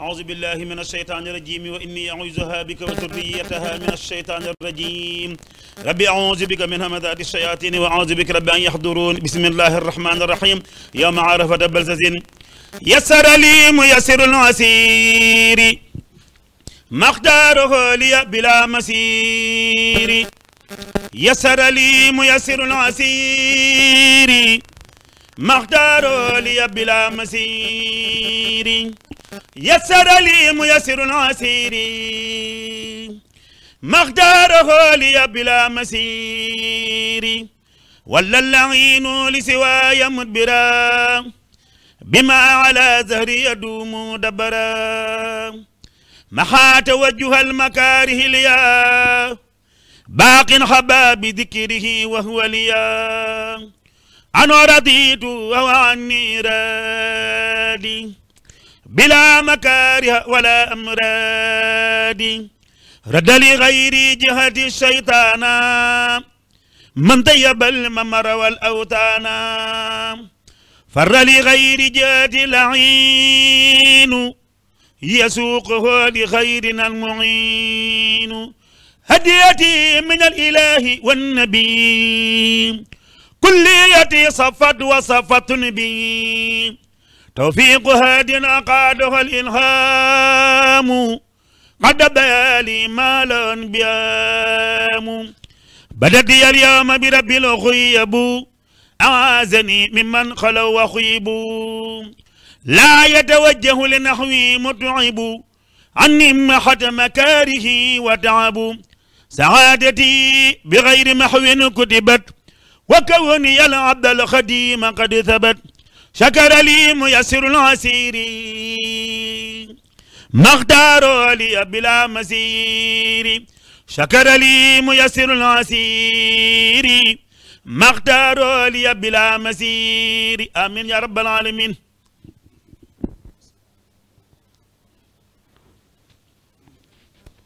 أعوذ بالله من الشيطان الرجيم وإني أعوذها بك وذريتها من الشيطان الرجيم ربي أعوذ بك من همذات الشياطين وأعوذ بك رب أن يحضرون بسم الله الرحمن الرحيم يوم عرفة بلززين يسر لي ميسر العسير مقداره لي بلا مسير يسر لي ميسر العسير مقداره لي بلا مسير يسر لي ميسر عسيري مقداره لي بلا مسيري ولا اللعين لسواي مدبرا بما على زهري يدوم دبرا محا توجه المكاره ليا باق خبا بذكره وهو ليا أنا رضيت وعني عني رادي بلا مكاره ولا أمراد رد لغير جهة الشيطان من طيب الممر والأوتان فر لغير جهة العين يسوقه لخيرنا المعين هديتي من الإله والنبي كليتي صفت وصفت بي توفيق هاد أقاده الإلهام قد بيالي ما لا أنبيام بدت اليوم برب الخيب أعازني ممن خلوا وخيب لا يتوجه لنحوي متعب عني محة مكاره وتعب سعادتي بغير محو كتبت وكوني العبد الخديم قد ثبت شكر لي ميسر العسير مختار لي بلا مزير شكر لي ميسر العسير مختار لي بلا مزير آمين يا رب العالمين